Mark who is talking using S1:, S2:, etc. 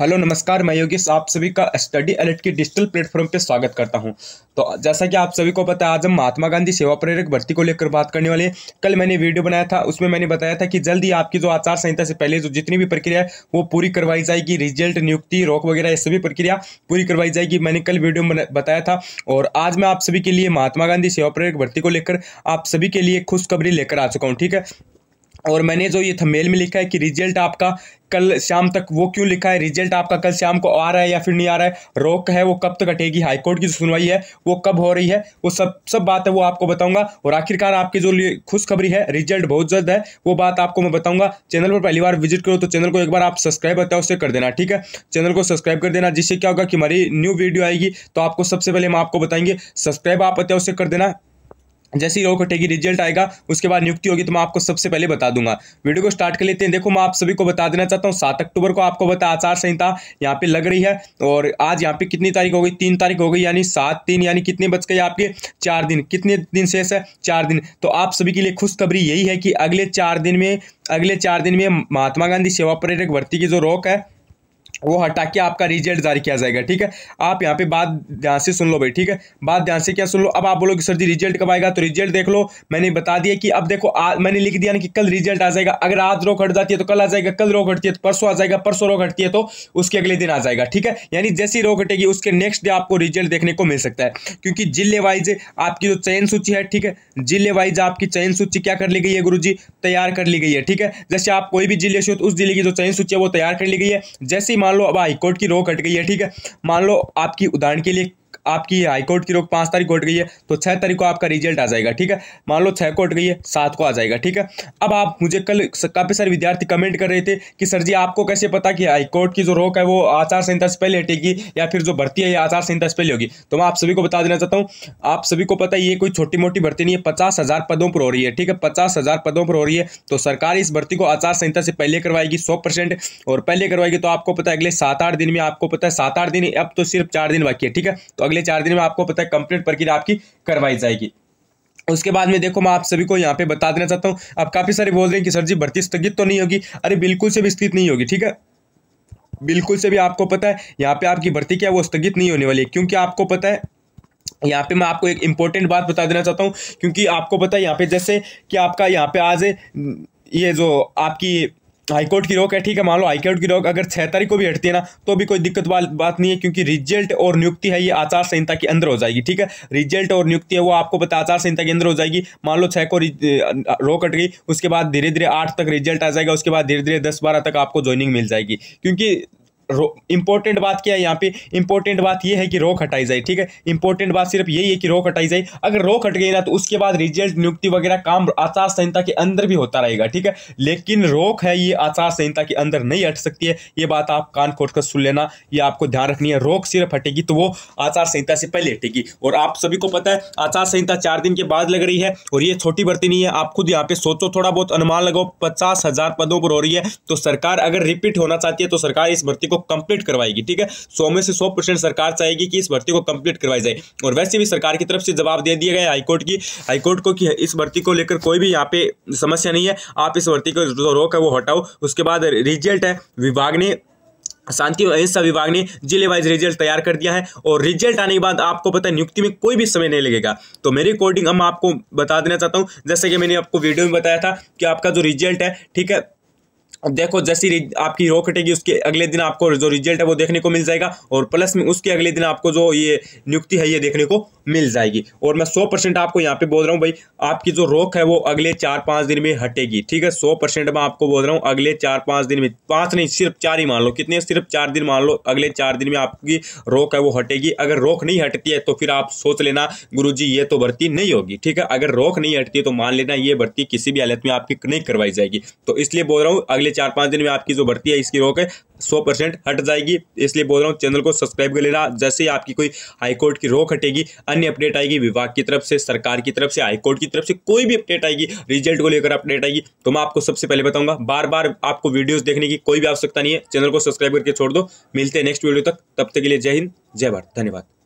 S1: hello नमस्कार मैं योगेश आप सभी का स्टडी अलर्ट की डिजिटल प्लेटफॉर्म पर स्वागत करता हूं तो जैसा कि आप सभी को पता है आज हम महात्मा गांधी सेवा प्रेरक भर्ती को लेकर बात करने वाले हैं कल मैंने वीडियो बनाया था उसमें मैंने बताया था कि जल्द ही आपकी जो आचार संहिता से पहले जो जितनी भी प्रक्रिया है वो पूरी करवाई जाएगी रिजल्ट नियुक्ति रोक वगैरह ये सभी प्रक्रिया पूरी करवाई जाएगी मैंने कल वीडियो में बताया था और आज मैं आप सभी के लिए महात्मा गांधी सेवा प्रेरक भर्ती को लेकर आप सभी के लिए खुशखबरी लेकर आ चुका हूँ ठीक है और मैंने जो ये थमेल में लिखा है कि रिजल्ट आपका कल शाम तक वो क्यों लिखा है रिजल्ट आपका कल शाम को आ रहा है या फिर नहीं आ रहा है रोक है वो कब तक हटेगी हाईकोर्ट की जो सुनवाई है वो कब हो रही है वो सब सब बात है वो आपको बताऊंगा और आखिरकार आपकी जो खुशखबरी है रिजल्ट बहुत जल्द है वो बात आपको मैं बताऊंगा चैनल पर पहली बार विजिट करो तो चैनल को एक बार आप सब्सक्राइब बताओ उससे कर देना ठीक है चैनल को सब्सक्राइब कर देना जिससे क्या होगा कि हमारी न्यू वीडियो आएगी तो आपको सबसे पहले हम आपको बताएंगे सब्सक्राइब आप बताओ उससे कर देना जैसे ही रो कटेगी रिजल्ट आएगा उसके बाद नियुक्ति होगी तो मैं आपको सबसे पहले बता दूंगा वीडियो को स्टार्ट कर लेते हैं देखो मैं आप सभी को बता देना चाहता हूँ सात अक्टूबर को आपको बता आचार संहिता यहाँ पे लग रही है और आज यहाँ पे कितनी तारीख हो गई तीन तारीख हो गई यानी सात तीन यानी कितने बच गए आपके चार दिन कितने दिन शेष है चार दिन तो आप सभी के लिए खुशखबरी यही है कि अगले चार दिन में अगले चार दिन में महात्मा गांधी सेवा पर्यटक भर्ती की जो रोक है वो हटा के आपका रिजल्ट जारी किया जाएगा ठीक है आप यहाँ पे बात ध्यान से सुन लो भाई ठीक है बात ध्यान से क्या सुन लो अब आप बोलोगे सर जी रिजल्ट कब आएगा तो रिजल्ट देख लो मैंने बता दिया कि अब देखो आ, मैंने लिख दिया ना कि कल रिजल्ट आ जाएगा अगर आज रोक हट जाती है तो कल आ जाएगा कल रोक हटती है तो परसों आ जाएगा परसों रोक हटती है तो उसके अगले दिन आ जाएगा ठीक है यानी जैसी रोक हटेगी उसके नेक्स्ट डे आपको रिजल्ट देखने को मिल सकता है क्योंकि जिले वाइज आपकी जो चयन सूची है ठीक है जिले वाइज आपकी चयन सूची क्या कर ली गई है गुरु तैयार कर ली गई है ठीक है जैसे आप कोई भी जिले से तो उस जिले की जो चयन सूची है वो तैयार कर ली गई है जैसे मान लो अब हाईकोर्ट की रो कट गई है ठीक है मान लो आपकी उदाहरण के लिए आपकी हाईकोर्ट की रोक पाँच तारीख को उठ गई है तो छः तारीख को आपका रिजल्ट आ जाएगा ठीक है मान लो छः को उठ गई है सात को आ जाएगा ठीक है अब आप मुझे कल काफ़ी सारे विद्यार्थी कमेंट कर रहे थे कि सर जी आपको कैसे पता कि हाईकोर्ट की जो रोक है वो आचार संहिता से पहले हटेगी या फिर जो भर्ती है ये आचार संहिता से पहले होगी तो मैं आप सभी को बता देना चाहता हूँ आप सभी को पता ये कोई छोटी मोटी भर्ती नहीं है पचास हज़ार पदों पर हो रही है ठीक है पचास हज़ार पदों पर हो रही है तो सरकार इस भर्ती को आचार संहिता से पहले करवाएगी सौ परसेंट और पहले करवाएगी तो आपको पता है अगले सात आठ दिन में आपको पता है सात आठ दिन अब तो सिर्फ चार दिन बाकी है ठीक है तो अगले चार दिन में आपको पता है कंप्लीट प्रक्रिया आपकी करवाई जाएगी उसके बाद में देखो मैं आप सभी को यहाँ पे बता देना चाहता हूँ अब काफ़ी सारे बोल रहे हैं कि सर जी भर्ती स्थगित तो नहीं होगी अरे बिल्कुल से भी स्थित नहीं होगी ठीक है बिल्कुल से भी आपको पता है यहाँ पे आपकी भर्ती क्या वो स्थगित नहीं होने वाली है क्योंकि आपको पता है यहाँ पे मैं आपको एक इम्पोर्टेंट बात बता देना चाहता हूँ क्योंकि आपको पता है यहाँ पे जैसे कि आपका यहाँ पे आज ये जो आपकी हाईकोर्ट की रोक है ठीक है मान लो हाईकोर्ट की रोक अगर छह तारीख को भी हटती है ना तो भी कोई दिक्कत वाली बात नहीं है क्योंकि रिजल्ट और नियुक्ति है ये आचार संहिता के अंदर हो जाएगी ठीक है रिजल्ट और नियुक्ति है वो आपको पता आचार संहिता के अंदर हो जाएगी मान लो छः को रोक हट गई उसके बाद धीरे धीरे आठ तक रिजल्ट आ जाएगा उसके बाद धीरे धीरे दस बारह तक आपको ज्वाइनिंग मिल जाएगी क्योंकि इंपॉर्टेंट बात क्या है यहाँ पे इंपॉर्टेंट बात यह है कि रोक हटाई जाए ठीक है इंपॉर्टेंट बात सिर्फ यही है कि रोक हटाई जाए अगर रोक हट गई ना तो उसके बाद रिजल्ट नियुक्ति वगैरह काम आचार संहिता के अंदर भी होता रहेगा ठीक है लेकिन रोक है ये आचार संहिता के अंदर नहीं हट सकती है ये बात आप कान खोट कर सुन लेना ये आपको ध्यान रखनी है रोक सिर्फ हटेगी तो वो आचार संहिता से पहले हटेगी और आप सभी को पता है आचार संहिता चार दिन के बाद लग रही है और ये छोटी भर्ती नहीं है आप खुद यहाँ पे सोचो थोड़ा बहुत अनुमान लगाओ पचास हजार पदों पर हो रही है तो सरकार अगर रिपीट होना चाहती है तो सरकार इस भर्ती को कंप्लीट करवाएगी ठीक है सौ में से सौ परसेंट सरकार चाहेगी कि इस भर्ती को कंप्लीट करवाई जाए और वैसे भी सरकार की तरफ से जवाब दे दिया गया हाईकोर्ट की हाईकोर्ट को कि इस भर्ती को लेकर कोई भी यहाँ पे समस्या नहीं है आप इस भर्ती को जो रोक है वो हटाओ उसके बाद रिजल्ट है विभाग ने शांति और अहिंसा विभाग ने जिले वाइज रिजल्ट तैयार कर दिया है और रिजल्ट आने के बाद आपको पता है नियुक्ति में कोई भी समय नहीं लगेगा तो मेरी अकॉर्डिंग हम आपको बता देना चाहता हूँ जैसे कि मैंने आपको वीडियो में बताया था कि आपका जो रिजल्ट है ठीक है देखो जैसी आपकी रो कटेगी उसके अगले दिन आपको जो रिजल्ट है वो देखने को मिल जाएगा और प्लस में उसके अगले दिन आपको जो ये नियुक्ति है ये देखने को मिल जाएगी और मैं सौ परसेंट आपको यहाँ पे बोल रहा हूँ भाई आपकी जो रोक है वो अगले चार पाँच दिन में हटेगी ठीक है सौ परसेंट मैं आपको बोल रहा हूँ अगले चार पाँच दिन में पाँच नहीं सिर्फ चार ही मान लो कितने सिर्फ चार दिन मान लो अगले चार दिन में आपकी रोक है वो हटेगी अगर रोक नहीं हटती है तो फिर आप सोच लेना गुरु ये तो भर्ती नहीं होगी ठीक है अगर रोक नहीं हटती तो मान लेना ये भर्ती किसी भी हालत में आपकी नहीं करवाई जाएगी तो इसलिए बोल रहा हूँ अगले अगले चार पाँच दिन में आपकी जो भर्ती है इसकी रोक है सौ परसेंट हट जाएगी इसलिए बोल रहा हूँ चैनल को सब्सक्राइब कर लेना जैसे ही आपकी कोई हाईकोर्ट की रोक हटेगी अन्य अपडेट आएगी विभाग की तरफ से सरकार की तरफ से हाईकोर्ट की तरफ से कोई भी अपडेट आएगी रिजल्ट को लेकर अपडेट आएगी तो मैं आपको सबसे पहले बताऊंगा बार बार आपको वीडियोज देखने की कोई भी आवश्यकता नहीं है चैनल को सब्सक्राइब करके छोड़ दो मिलते हैं नेक्स्ट वीडियो तक तब तक के लिए जय हिंद जय भारत धन्यवाद